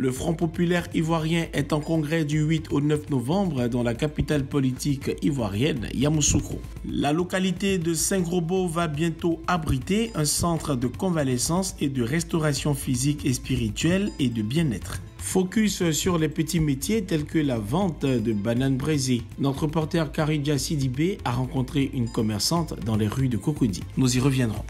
Le Front populaire ivoirien est en congrès du 8 au 9 novembre dans la capitale politique ivoirienne, Yamoussoukro. La localité de Saint-Grobo va bientôt abriter un centre de convalescence et de restauration physique et spirituelle et de bien-être. Focus sur les petits métiers tels que la vente de bananes braisées. Notre reporter Karidja Sidibé a rencontré une commerçante dans les rues de Cocody. Nous y reviendrons.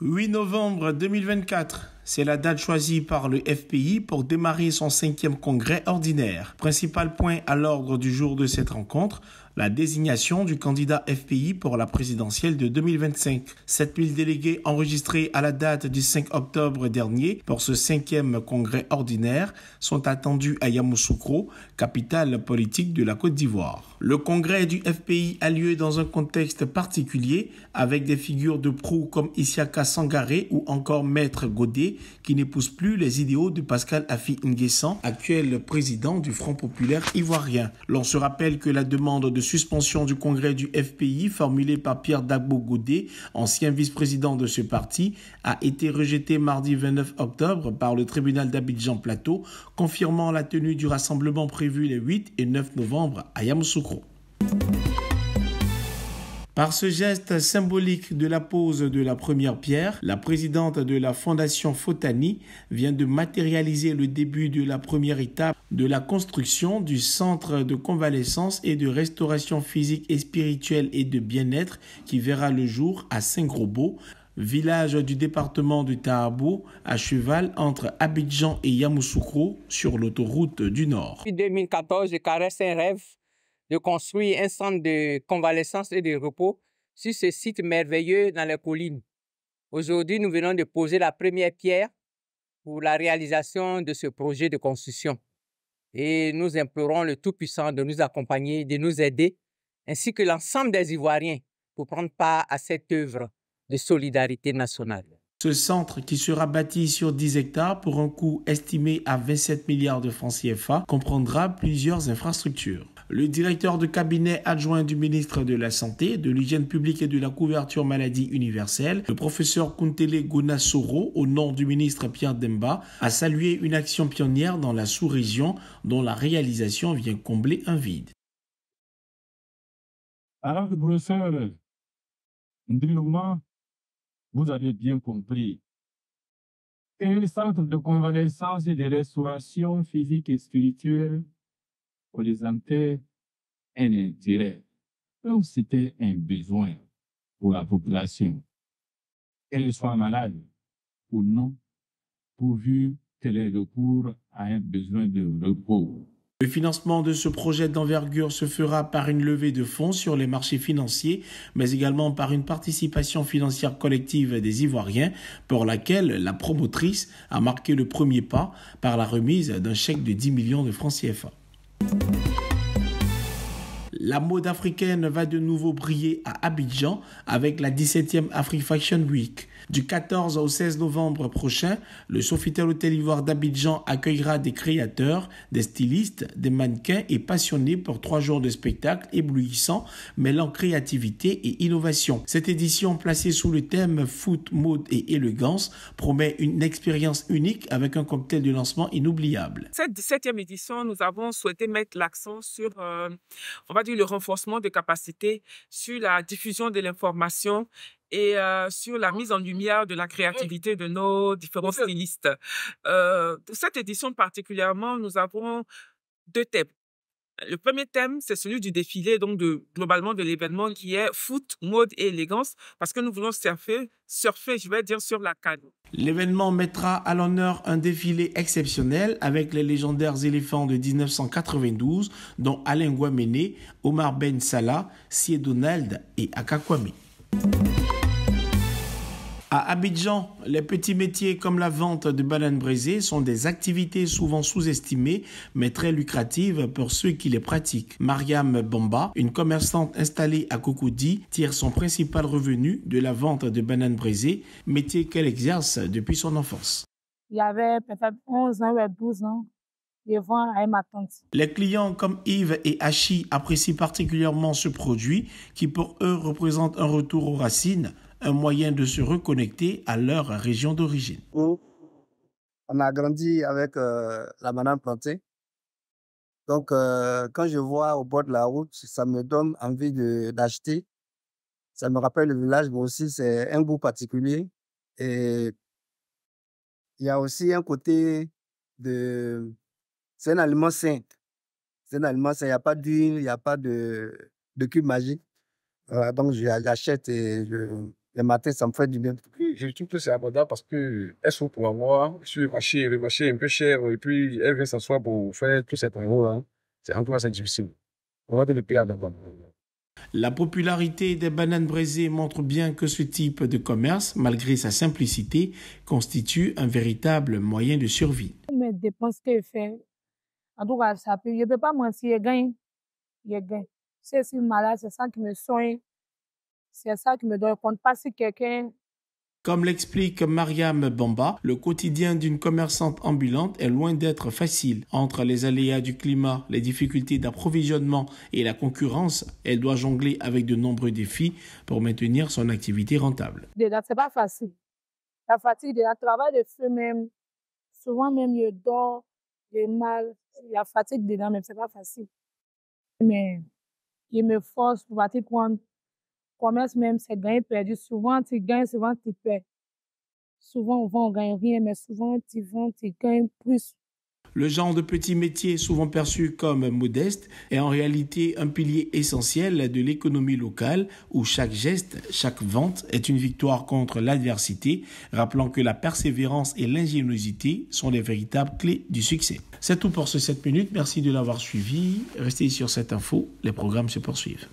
8 novembre 2024, c'est la date choisie par le FPI pour démarrer son cinquième congrès ordinaire. Principal point à l'ordre du jour de cette rencontre, la désignation du candidat FPI pour la présidentielle de 2025. 7000 délégués enregistrés à la date du 5 octobre dernier pour ce cinquième congrès ordinaire sont attendus à Yamoussoukro, capitale politique de la Côte d'Ivoire. Le congrès du FPI a lieu dans un contexte particulier avec des figures de proue comme Issiaka Sangaré ou encore Maître Godet qui n'épousent plus les idéaux de Pascal Afi Nguessan, actuel président du Front populaire ivoirien. L'on se rappelle que la demande de suspension du congrès du FPI formulée par Pierre Dagbo-Goudé, ancien vice-président de ce parti, a été rejetée mardi 29 octobre par le tribunal d'Abidjan Plateau, confirmant la tenue du rassemblement prévu les 8 et 9 novembre à Yamoussoukro. Par ce geste symbolique de la pose de la première pierre, la présidente de la Fondation Fotani vient de matérialiser le début de la première étape de la construction du centre de convalescence et de restauration physique et spirituelle et de bien-être qui verra le jour à Saint-Grobo, village du département du Tahabo, à cheval entre Abidjan et Yamoussoukro sur l'autoroute du Nord. Depuis 2014, je caresse un rêve de construire un centre de convalescence et de repos sur ce site merveilleux dans les collines. Aujourd'hui, nous venons de poser la première pierre pour la réalisation de ce projet de construction. Et nous implorons le Tout-Puissant de nous accompagner, de nous aider, ainsi que l'ensemble des Ivoiriens pour prendre part à cette œuvre de solidarité nationale. Ce centre, qui sera bâti sur 10 hectares pour un coût estimé à 27 milliards de francs CFA, comprendra plusieurs infrastructures le directeur de cabinet adjoint du ministre de la Santé, de l'hygiène publique et de la couverture maladie universelle, le professeur Kuntele Gonassoro, au nom du ministre Pierre Demba, a salué une action pionnière dans la sous-région dont la réalisation vient combler un vide. Alors, vous avez bien compris. Et centre de convalescence et de restauration physique et spirituelle horizontale un intérêt, comme c'était un besoin pour la population, qu'elle soit malade ou non, pourvu qu'elle ait recours à un besoin de repos. Le financement de ce projet d'envergure se fera par une levée de fonds sur les marchés financiers, mais également par une participation financière collective des Ivoiriens, pour laquelle la promotrice a marqué le premier pas par la remise d'un chèque de 10 millions de francs CFA. La mode africaine va de nouveau briller à Abidjan avec la 17e Afrique Fashion Week. Du 14 au 16 novembre prochain, le Sofitel Hôtel Ivoire d'Abidjan accueillera des créateurs, des stylistes, des mannequins et passionnés pour trois jours de spectacles éblouissants mêlant créativité et innovation. Cette édition placée sous le thème foot, mode et élégance promet une expérience unique avec un cocktail de lancement inoubliable. Cette septième édition, nous avons souhaité mettre l'accent sur, euh, on va dire, le renforcement des capacités, sur la diffusion de l'information et euh, sur la mise en lumière de la créativité de nos différents stylistes. Euh, cette édition particulièrement, nous avons deux thèmes. Le premier thème, c'est celui du défilé, donc de, globalement de l'événement qui est foot, mode et élégance, parce que nous voulons surfer, surfer, je vais dire, sur la canne. L'événement mettra à l'honneur un défilé exceptionnel avec les légendaires éléphants de 1992, dont Alain Guaméné, Omar Ben Salah, Siedonald et Akakwame. À Abidjan, les petits métiers comme la vente de bananes brisées sont des activités souvent sous-estimées mais très lucratives pour ceux qui les pratiquent. Mariam Bomba, une commerçante installée à Kokoudi, tire son principal revenu de la vente de bananes brisées, métier qu'elle exerce depuis son enfance. Il y avait peut-être 11 ans ou 12 ans, les clients comme Yves et Hachi apprécient particulièrement ce produit qui pour eux représente un retour aux racines, un moyen de se reconnecter à leur région d'origine. On a grandi avec euh, la banane plantée. Donc, euh, quand je vois au bord de la route, ça me donne envie d'acheter. Ça me rappelle le village, mais aussi c'est un goût particulier. Et il y a aussi un côté de... C'est un aliment sain. C'est un aliment sain. Il n'y a pas d'huile, il n'y a pas de, cube magique. donc, j'achète et je, les matins, ça me fait du bien. Je trouve que c'est abondant parce qu'elle est sont pour moi. sur marché, le marché est un peu cher, et puis elle vient s'asseoir pour faire tous ces travaux Hein. C'est en tout cas, c'est difficile. On va le pire d'abord. La popularité des bananes braisées montre bien que ce type de commerce, malgré sa simplicité, constitue un véritable moyen de survie. me dépenses ce qu'elle fait. en tout cas, ça peut, je ne peux pas mentir, il gagne. Il gagne. C'est si malade, c'est ça qui me soigne. C'est ça qui me donne compte. Pas si quelqu'un comme l'explique Mariam Bamba, le quotidien d'une commerçante ambulante est loin d'être facile. Entre les aléas du climat, les difficultés d'approvisionnement et la concurrence, elle doit jongler avec de nombreux défis pour maintenir son activité rentable. C'est pas facile. La fatigue, le travail de feu même, souvent même je dors, j'ai mal, la fatigue dedans même, c'est pas facile. Mais je me force pour partir prendre commerce même, c'est gagner-perdu. Souvent, tu gagnes, souvent, tu perds. Souvent, on vend, on gagne rien, mais souvent, tu vends, tu gagnes plus. Le genre de petit métier souvent perçu comme modeste est en réalité un pilier essentiel de l'économie locale où chaque geste, chaque vente est une victoire contre l'adversité, rappelant que la persévérance et l'ingéniosité sont les véritables clés du succès. C'est tout pour ce 7 minutes, merci de l'avoir suivi, restez sur cette info, les programmes se poursuivent.